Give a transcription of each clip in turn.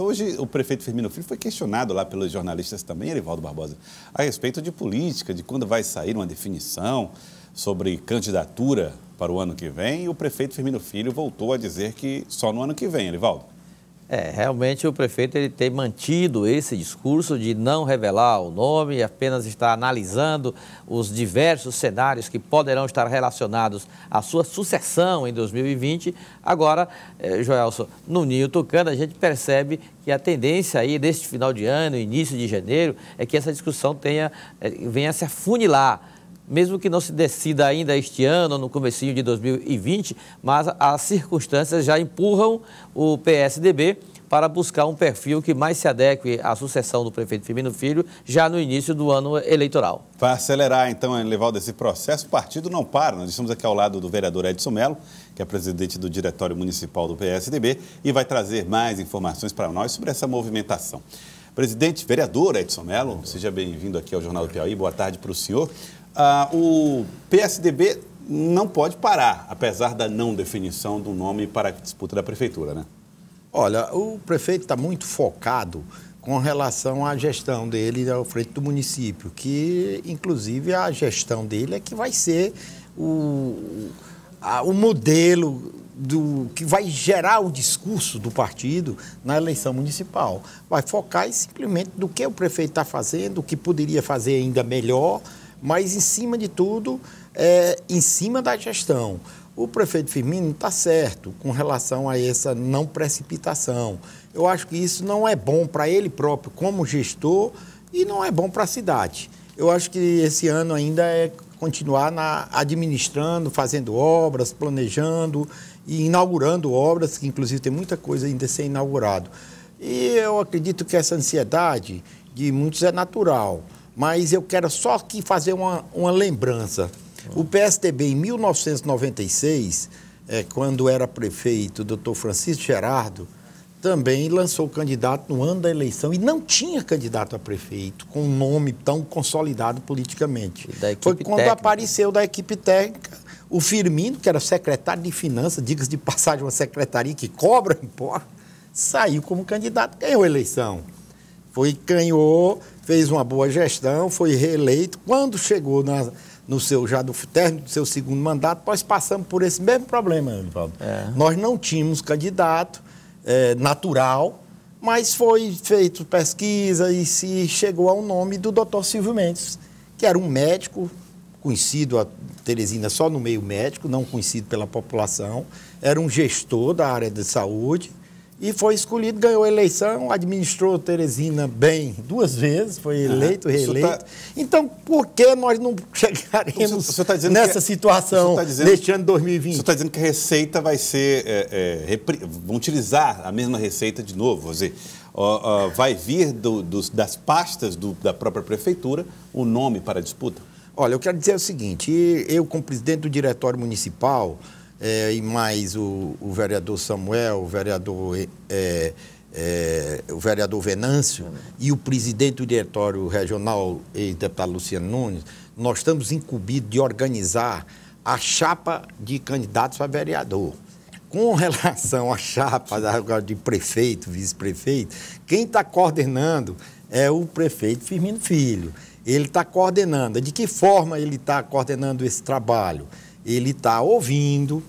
Então, hoje, o prefeito Firmino Filho foi questionado lá pelos jornalistas também, Erivaldo Barbosa, a respeito de política, de quando vai sair uma definição sobre candidatura para o ano que vem. E o prefeito Firmino Filho voltou a dizer que só no ano que vem, Erivaldo. É, realmente o prefeito ele tem mantido esse discurso de não revelar o nome, apenas está analisando os diversos cenários que poderão estar relacionados à sua sucessão em 2020. Agora, Joelso, é, Joelson, no Ninho Tucano, a gente percebe que a tendência aí deste final de ano, início de janeiro, é que essa discussão tenha, é, venha a se afunilar mesmo que não se decida ainda este ano, no comecinho de 2020, mas as circunstâncias já empurram o PSDB para buscar um perfil que mais se adeque à sucessão do prefeito Firmino Filho já no início do ano eleitoral. Para acelerar, então, levar esse processo, o partido não para. Nós estamos aqui ao lado do vereador Edson Melo, que é presidente do Diretório Municipal do PSDB, e vai trazer mais informações para nós sobre essa movimentação. Presidente, vereador Edson Melo, seja bem-vindo aqui ao Jornal do Piauí. Boa tarde para o senhor ah, o PSDB não pode parar, apesar da não definição do nome para a disputa da prefeitura, né? Olha, o prefeito está muito focado com relação à gestão dele ao frente do município, que inclusive a gestão dele é que vai ser o, a, o modelo do que vai gerar o discurso do partido na eleição municipal. Vai focar simplesmente do que o prefeito está fazendo, o que poderia fazer ainda melhor mas, em cima de tudo, é, em cima da gestão. O prefeito Firmino está certo com relação a essa não precipitação. Eu acho que isso não é bom para ele próprio como gestor e não é bom para a cidade. Eu acho que esse ano ainda é continuar na, administrando, fazendo obras, planejando e inaugurando obras, que inclusive tem muita coisa ainda a ser inaugurado. E eu acredito que essa ansiedade de muitos é natural mas eu quero só aqui fazer uma, uma lembrança. O PSDB, em 1996, é, quando era prefeito, o doutor Francisco Gerardo, também lançou candidato no ano da eleição e não tinha candidato a prefeito com um nome tão consolidado politicamente. Foi quando técnica. apareceu da equipe técnica o Firmino, que era secretário de Finanças, diga de passagem, uma secretaria que cobra imposto, saiu como candidato, ganhou a eleição. Foi, ganhou fez uma boa gestão, foi reeleito. Quando chegou na, no seu, já do término do seu segundo mandato, nós passamos por esse mesmo problema, Anivaldo. É. Nós não tínhamos candidato é, natural, mas foi feito pesquisa e se chegou ao nome do doutor Silvio Mendes, que era um médico conhecido a Teresina só no meio médico, não conhecido pela população, era um gestor da área de saúde, e foi escolhido, ganhou a eleição, administrou Teresina bem duas vezes, foi eleito, uhum. reeleito. Tá... Então, por que nós não então, chegaremos tá nessa que... É- situação tá dizendo... neste ano de 2020? Você está dizendo que a receita vai ser. É, é, repri... vão utilizar a mesma receita de novo, quer dizer, vai vir do, dos, das pastas do, da própria prefeitura o nome para a disputa? Olha, eu quero dizer o seguinte: eu, como presidente do diretório municipal, é, e mais o, o, vereador Samuel, o vereador, é, é, o vereador Venâncio e o presidente do diretório regional, ex-deputado Luciano Nunes, nós estamos incumbidos de organizar a chapa de candidatos para vereador. Com relação à chapa de prefeito, vice-prefeito, quem está coordenando é o prefeito Firmino Filho. Ele está coordenando. De que forma ele está coordenando esse trabalho? ele está ouvindo,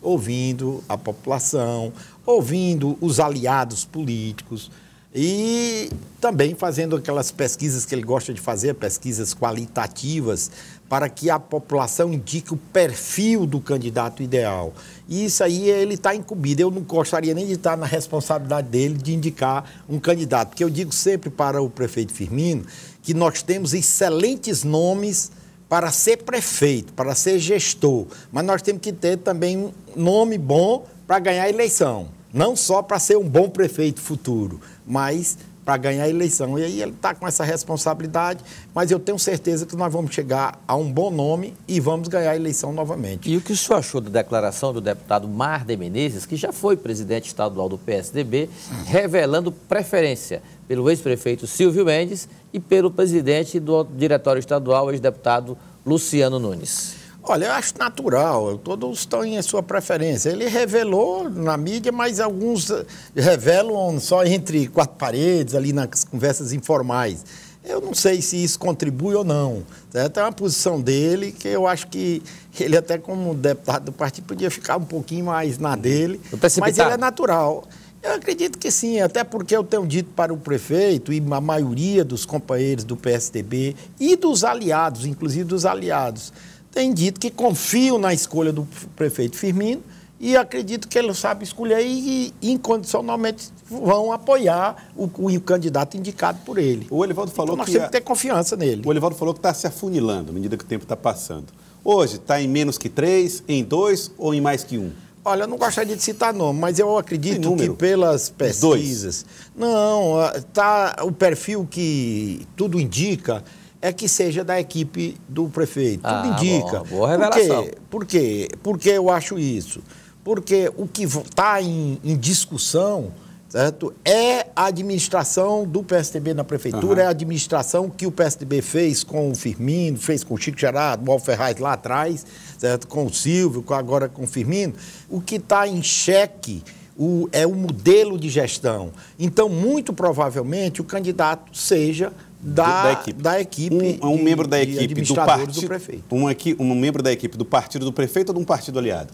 ouvindo a população, ouvindo os aliados políticos e também fazendo aquelas pesquisas que ele gosta de fazer, pesquisas qualitativas, para que a população indique o perfil do candidato ideal. E isso aí ele está incumbido. Eu não gostaria nem de estar na responsabilidade dele de indicar um candidato, porque eu digo sempre para o prefeito Firmino que nós temos excelentes nomes para ser prefeito, para ser gestor, mas nós temos que ter também um nome bom para ganhar a eleição. Não só para ser um bom prefeito futuro, mas para ganhar a eleição. E aí ele está com essa responsabilidade, mas eu tenho certeza que nós vamos chegar a um bom nome e vamos ganhar a eleição novamente. E o que o senhor achou da declaração do deputado Mar de Menezes, que já foi presidente estadual do PSDB, revelando preferência pelo ex-prefeito Silvio Mendes e pelo presidente do diretório estadual, ex-deputado Luciano Nunes? Olha, eu acho natural, todos estão em sua preferência. Ele revelou na mídia, mas alguns eh, revelam só entre quatro paredes, ali nas conversas informais. Eu não sei se isso contribui ou não. Certo? É uma posição dele que eu acho que ele, até como deputado do partido, podia ficar um pouquinho mais na uhum. dele. Mas ele é natural. Eu acredito que sim, até porque eu tenho dito para o prefeito e a maioria dos companheiros do PSDB e dos aliados, inclusive dos aliados tem dito que confiam na escolha do prefeito Firmino e acredito que ele sabe escolher e, incondicionalmente vão apoiar o, o candidato indicado por ele. O Elivaldo falou então nós que temos que ter confiança nele. O Elivaldo falou que está se afunilando à medida que o tempo está passando. Hoje está em menos que três, em dois ou em mais que um? Olha, eu não gostaria de citar nome, mas eu acredito que pelas pesquisas. Dois. Não, ah, tá, o perfil que tudo indica é que seja da equipe do prefeito. Ah, Tudo indica. Boa, boa revelação. Por quê? Por quê? eu acho isso? Porque o que está em, em, discussão certo? é a administração do PSDB na prefeitura, uhum. é a administração que o PSDB fez com o Firmino, fez com o Chico Gerardo, o Ferraz lá atrás, certo? com o Silvio, com, agora com o Firmino. O que está em xeque o, é o modelo de gestão. Então, muito provavelmente, o candidato seja da, da equipe. Da equipe um, é um membro da equipe do partido do prefeito. Um, aqui, um membro da equipe do partido do prefeito ou de um partido aliado?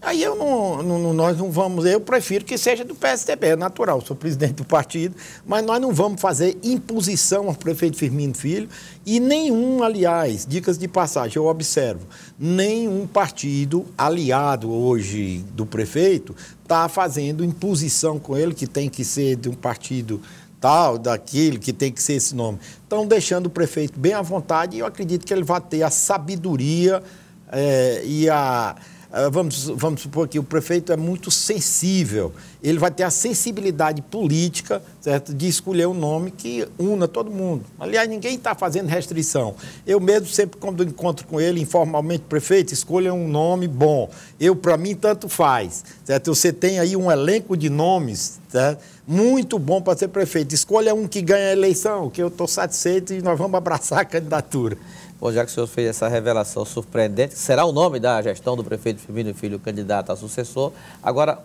Aí eu não, não, nós não vamos, eu prefiro que seja do PSDB, é natural, sou presidente do partido, mas nós não vamos fazer imposição ao prefeito Firmino Filho e nenhum, aliás, dicas de passagem, eu observo, nenhum partido aliado hoje do prefeito está fazendo imposição com ele, que tem que ser de um partido tal, daquilo, que tem que ser esse nome. Então, deixando o prefeito bem à vontade, eu acredito que ele vai ter a sabedoria é, e a ah, vamos, vamos supor que o prefeito é muito sensível, ele vai ter a sensibilidade política certo? de escolher um nome que una todo mundo. Aliás, ninguém está fazendo restrição. Eu mesmo, sempre quando encontro com ele, informalmente, prefeito, escolha um nome bom. Eu, para mim, tanto faz. Certo? Você tem aí um elenco de nomes certo? muito bom para ser prefeito. Escolha um que ganha a eleição, que eu estou satisfeito e nós vamos abraçar a candidatura. Bom, já que o senhor fez essa revelação surpreendente, será o nome da gestão do prefeito Firmino Filho, candidato a sucessor. Agora,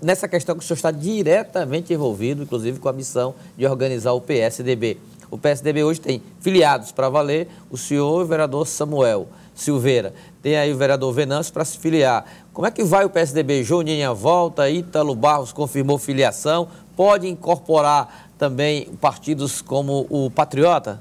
nessa questão que o senhor está diretamente envolvido, inclusive com a missão de organizar o PSDB. O PSDB hoje tem filiados para valer o senhor e o vereador Samuel Silveira. Tem aí o vereador Venâncio para se filiar. Como é que vai o PSDB? Juninha volta, Ítalo Barros confirmou filiação. Pode incorporar também partidos como o Patriota?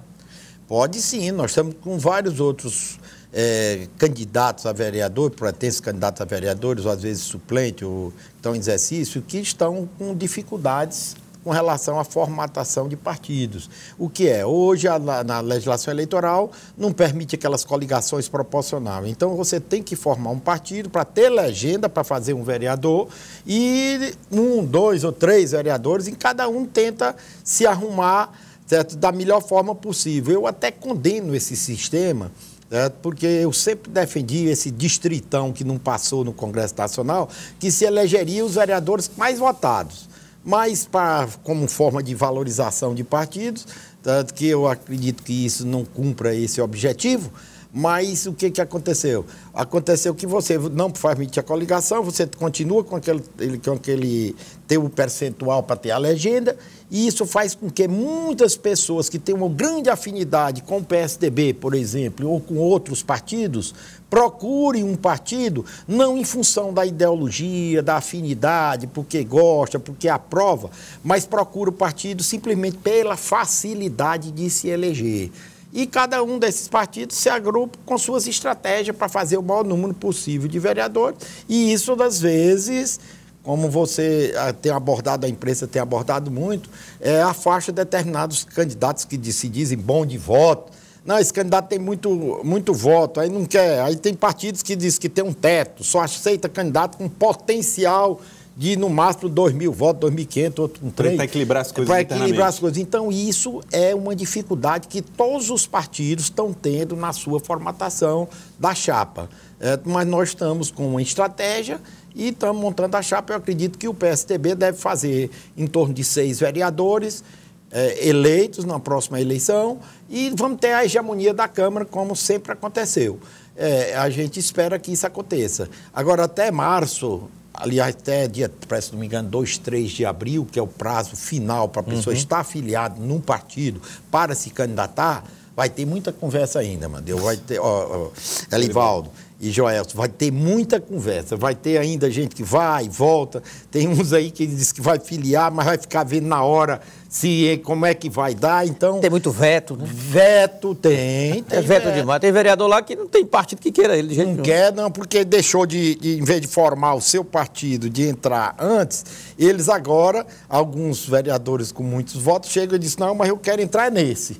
Pode sim, nós estamos com vários outros é, candidatos a vereador, pretensos candidatos a vereadores, ou às vezes suplente, ou estão em exercício, que estão com dificuldades com relação à formatação de partidos. O que é? Hoje, a, na legislação eleitoral, não permite aquelas coligações proporcionais. Então, você tem que formar um partido para ter legenda para fazer um vereador e um, dois ou três vereadores, e cada um tenta se arrumar certo? da melhor forma possível. Eu até condeno esse sistema, certo? porque eu sempre defendi esse distritão que não passou no Congresso Nacional, que se elegeria os vereadores mais votados. Mas, para como forma de valorização de partidos, tanto que eu acredito que isso não cumpra esse objetivo, mas o que, que aconteceu? Aconteceu que você não faz a coligação, você continua com aquele, com aquele teu percentual para ter a legenda, e isso faz com que muitas pessoas que têm uma grande afinidade com o PSDB, por exemplo, ou com outros partidos, procurem um partido não em função da ideologia, da afinidade, porque gosta, porque aprova, mas procurem o partido simplesmente pela facilidade de se eleger. E cada um desses partidos se agrupa com suas estratégias para fazer o maior número possível de vereadores. E isso, às vezes, como você ah, tem abordado, a imprensa tem abordado muito, é, afasta determinados candidatos que se dizem bom de voto. Não, esse candidato tem muito, muito voto, aí não quer. Aí tem partidos que dizem que tem um teto, só aceita candidato com potencial de no máximo 2 mil votos, 2.500, outro um 3. Para equilibrar as coisas. Para equilibrar as coisas. Então, isso é uma dificuldade que todos os partidos estão tendo na sua formatação da chapa. É, mas nós estamos com uma estratégia e estamos montando a chapa. Eu acredito que o PSDB deve fazer em torno de seis vereadores é, eleitos na próxima eleição e vamos ter a hegemonia da Câmara, como sempre aconteceu. É, a gente espera que isso aconteça. Agora, até março, aliás, até dia, parece, não me engano, 2, 3 de abril, que é o prazo final para a pessoa uhum. estar afiliada num partido para se candidatar, vai ter muita conversa ainda, mano. Vai ter, ó, ó, Elivaldo, e Joel, vai ter muita conversa, vai ter ainda gente que vai e volta, tem uns aí que diz que vai filiar, mas vai ficar vendo na hora se como é que vai dar, então... Tem muito veto, né? Veto tem, é tem é veto, veto demais. Tem vereador lá que não tem partido que queira ele de jeito Não nenhum. quer não, porque deixou de, de, em vez de formar o seu partido, de entrar antes, eles agora, alguns vereadores com muitos votos, chegam e dizem, não, mas eu quero entrar nesse.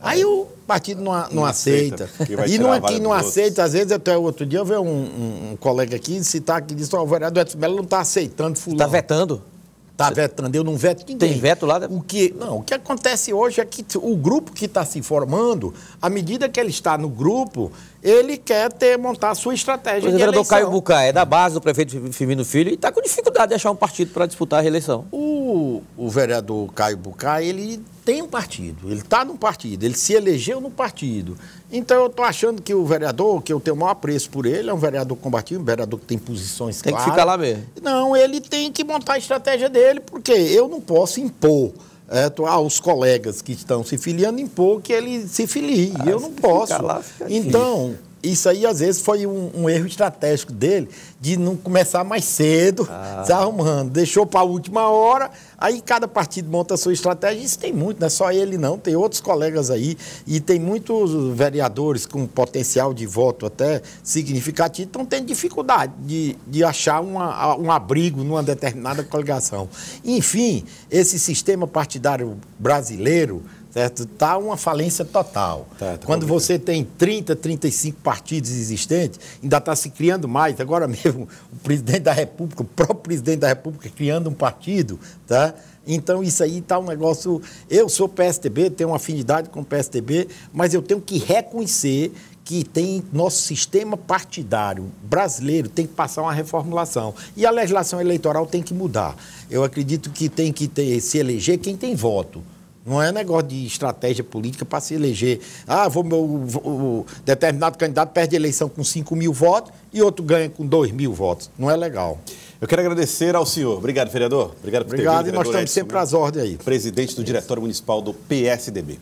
Aí o partido não, não, não aceita. aceita. E não, é que não aceita, às vezes, até outro dia eu vi um, um, um colega aqui citar tá que disse: oh, o vereador Edson Belo não está aceitando fulano. Está vetando? Está vetando, eu não veto ninguém. Tem veto lá? O que, não, o que acontece hoje é que o grupo que está se formando, à medida que ele está no grupo, ele quer ter, montar a sua estratégia de de O vereador Caio Bucá é da base do prefeito Firmino Filho e está com dificuldade de achar um partido para disputar a reeleição. O, o vereador Caio Bucá, ele tem um partido, ele está num partido, ele se elegeu no partido. Então eu estou achando que o vereador, que eu tenho o maior apreço por ele, é um vereador combativo, um vereador que tem posições tem claras. Tem que ficar lá mesmo. Não, ele tem que montar a estratégia dele, porque eu não posso impor é, aos ah, colegas que estão se filiando impor que ele se filie. Ah, eu não posso. Lá, então, isso aí às vezes foi um, um, erro estratégico dele de não começar mais cedo, ah. se arrumando. Deixou para a última hora, aí cada partido monta a sua estratégia. Isso tem muito, não é só ele não, tem outros colegas aí e tem muitos vereadores com potencial de voto até significativo, estão tendo dificuldade de, de achar uma, um abrigo numa determinada coligação. Enfim, esse sistema partidário brasileiro certo? Está uma falência total. Tá, tá Quando você tem 30, 35 partidos existentes, ainda está se criando mais. Agora mesmo, o presidente da República, o próprio presidente da República, criando um partido, tá? Então, isso aí está um negócio. Eu sou PSTB, tenho uma afinidade com o PSTB, mas eu tenho que reconhecer que tem nosso sistema partidário brasileiro tem que passar uma reformulação e a legislação eleitoral tem que mudar. Eu acredito que tem que ter, se eleger quem tem voto. Não é negócio de estratégia política para se eleger. Ah, vou, meu, o, determinado candidato perde a eleição com 5 mil votos e outro ganha com 2 mil votos. Não é legal. Eu quero agradecer ao senhor. Obrigado, vereador. Obrigado por Obrigado, ter vindo. Obrigado e nós estamos sempre às ordens aí. Presidente do é Diretório Municipal do PSDB.